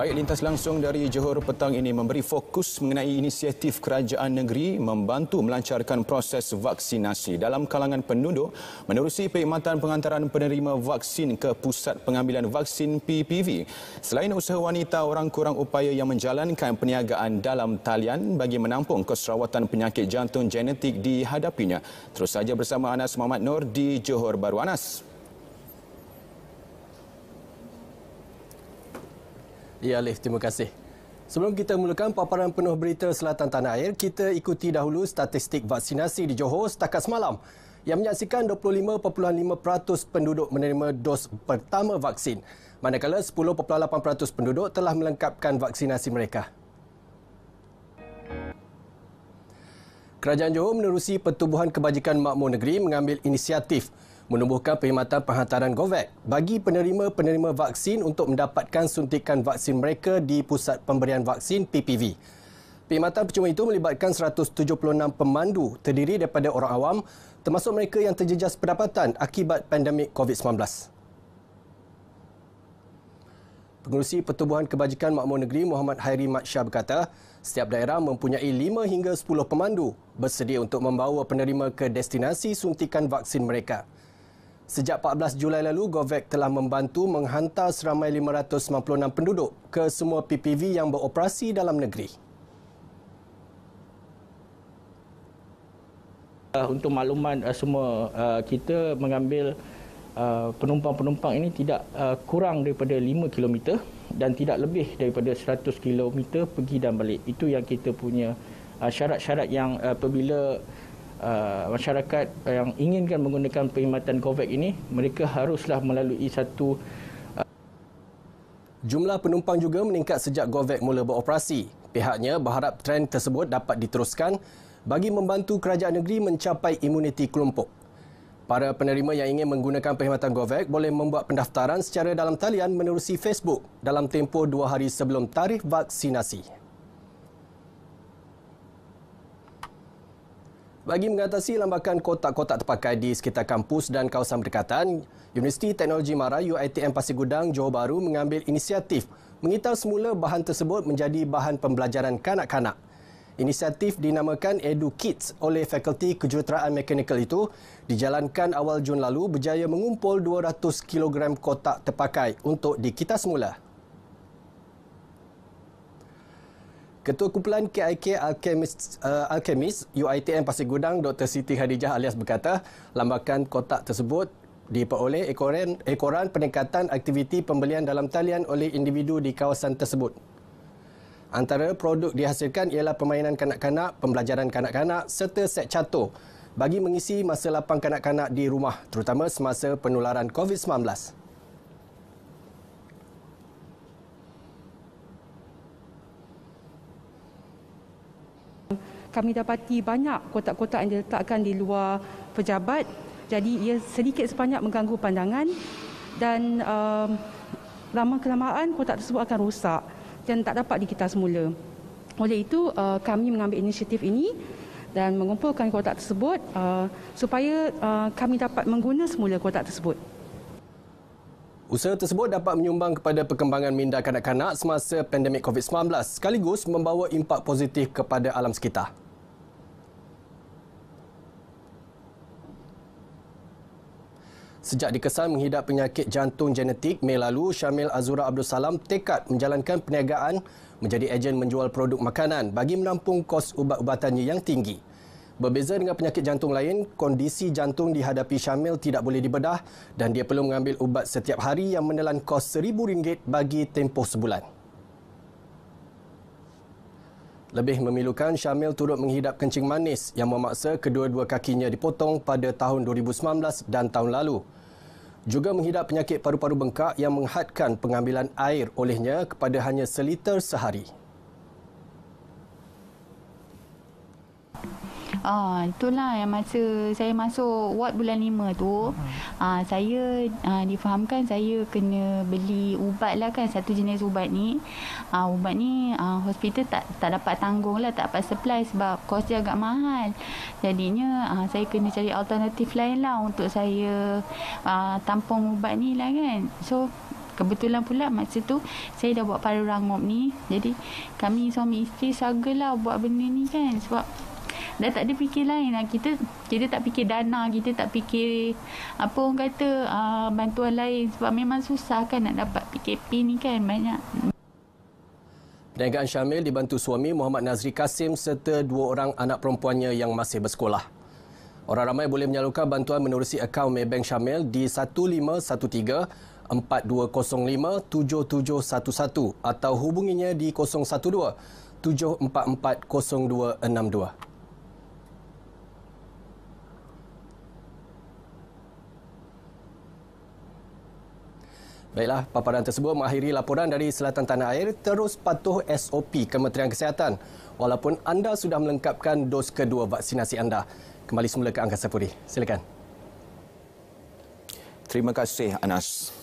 Baik lintas langsung dari Johor petang ini memberi fokus mengenai inisiatif kerajaan negeri membantu melancarkan proses vaksinasi dalam kalangan penduduk menerusi perkhidmatan pengantaran penerima vaksin ke pusat pengambilan vaksin PPV. Selain usaha wanita, orang kurang upaya yang menjalankan perniagaan dalam talian bagi menampung keserawatan penyakit jantung genetik dihadapinya. Terus saja bersama Anas Muhammad Nur di Johor Baru. Anas. Ya, Alif. Terima kasih. Sebelum kita mulakan paparan penuh berita Selatan Tanah Air, kita ikuti dahulu statistik vaksinasi di Johor setakat semalam yang menyaksikan 25.5% penduduk menerima dos pertama vaksin, manakala 10.8% penduduk telah melengkapkan vaksinasi mereka. Kerajaan Johor menerusi Pertubuhan Kebajikan Makmur Negeri mengambil inisiatif menubuhkan perkhidmatan penghantaran Govax bagi penerima-penerima vaksin untuk mendapatkan suntikan vaksin mereka di pusat pemberian vaksin PPV. Perkhidmatan percuma itu melibatkan 176 pemandu terdiri daripada orang awam termasuk mereka yang terjejas pendapatan akibat pandemik COVID-19. Pengurusi Pertubuhan Kebajikan Makmur Negeri Muhammad Hairi Mat Shah berkata, setiap daerah mempunyai 5 hingga 10 pemandu bersedia untuk membawa penerima ke destinasi suntikan vaksin mereka. Sejak 14 Julai lalu, Govec telah membantu menghantar seramai 596 penduduk ke semua PPV yang beroperasi dalam negeri. Ah, untuk makluman ah, semua ah, kita mengambil penumpang-penumpang ini tidak kurang daripada 5 km dan tidak lebih daripada 100 km pergi dan balik. Itu yang kita punya syarat-syarat yang apabila uh, masyarakat yang inginkan menggunakan perkhidmatan COVAX ini, mereka haruslah melalui satu uh, Jumlah penumpang juga meningkat sejak Govec mula beroperasi. Pihaknya berharap trend tersebut dapat diteruskan bagi membantu kerajaan negeri mencapai imuniti kelompok. Para penerima yang ingin menggunakan perkhidmatan Govec boleh membuat pendaftaran secara dalam talian menerusi Facebook dalam tempoh dua hari sebelum tarikh vaksinasi. Bagi mengatasi lambakan kotak-kotak terpakai di sekitar kampus dan kawasan berdekatan, Universiti Teknologi Mara UiTM Pasir Gudang Johor Bahru mengambil inisiatif mengitar semula bahan tersebut menjadi bahan pembelajaran kanak-kanak. Inisiatif dinamakan EduKids oleh Fakulti Kejuruteraan Mekanikal itu dijalankan awal Jun lalu berjaya mengumpul 200 kg kotak terpakai untuk dikitar semula. Ketua Kumpulan KIK Alchemist, uh, UITM Pasir Gudang Dr. Siti Khadijah alias berkata lambakan kotak tersebut diperoleh ekoran, ekoran peningkatan aktiviti pembelian dalam talian oleh individu di kawasan tersebut. Antara produk dihasilkan ialah permainan kanak-kanak, pembelajaran kanak-kanak serta set catur bagi mengisi masa lapang kanak-kanak di rumah terutama semasa penularan COVID-19. kami dapati banyak kotak-kotak yang diletakkan di luar pejabat jadi ia sedikit sebanyak mengganggu pandangan dan um, lama kelamaan kotak tersebut akan rosak dan tak dapat dikitar semula. Oleh itu uh, kami mengambil inisiatif ini dan mengumpulkan kotak tersebut uh, supaya uh, kami dapat mengguna semula kotak tersebut. Usaha tersebut dapat menyumbang kepada perkembangan minda kanak-kanak semasa pandemik COVID-19 sekaligus membawa impak positif kepada alam sekitar. Sejak dikesan menghidap penyakit jantung genetik Mei lalu, Syamil Azura Abdul Salam tekad menjalankan perniagaan menjadi ejen menjual produk makanan bagi menampung kos ubat-ubatannya yang tinggi. Berbeza dengan penyakit jantung lain, kondisi jantung dihadapi Syamil tidak boleh dibedah dan dia perlu mengambil ubat setiap hari yang menelan kos rm ringgit bagi tempoh sebulan. Lebih memilukan, Syamil turut menghidap kencing manis yang memaksa kedua-dua kakinya dipotong pada tahun 2019 dan tahun lalu. Juga menghidap penyakit paru-paru bengkak yang menghadkan pengambilan air olehnya kepada hanya seliter sehari. Ah, uh, itulah yang masa saya masuk ward bulan lima tu, uh-huh. uh, saya ah difahamkan saya kena beli ubat lah kan satu jenis ubat ni. Ah ubat ni ah hospital tak tak dapat tanggung lah, tak dapat supply sebab kos dia agak mahal. Jadinya ah saya kena cari alternatif lain lah untuk saya ah tampung ubat ni lah kan. So Kebetulan pula masa tu saya dah buat paru rangup ni. Jadi kami suami isteri struggle lah buat benda ni kan. Sebab dah tak ada fikir lain lah. Kita, kita tak fikir dana, kita tak fikir apa orang kata uh, bantuan lain sebab memang susah kan nak dapat PKP ni kan banyak. Perniagaan Syamil dibantu suami Muhammad Nazri Kasim serta dua orang anak perempuannya yang masih bersekolah. Orang ramai boleh menyalurkan bantuan menerusi akaun Maybank Syamil di 1513-4205-7711 atau hubunginya di 012 744 0262. Baiklah, paparan tersebut mengakhiri laporan dari Selatan Tanah Air terus patuh SOP Kementerian Kesihatan walaupun anda sudah melengkapkan dos kedua vaksinasi anda. Kembali semula ke Angkasa Puri. Silakan. Terima kasih Anas.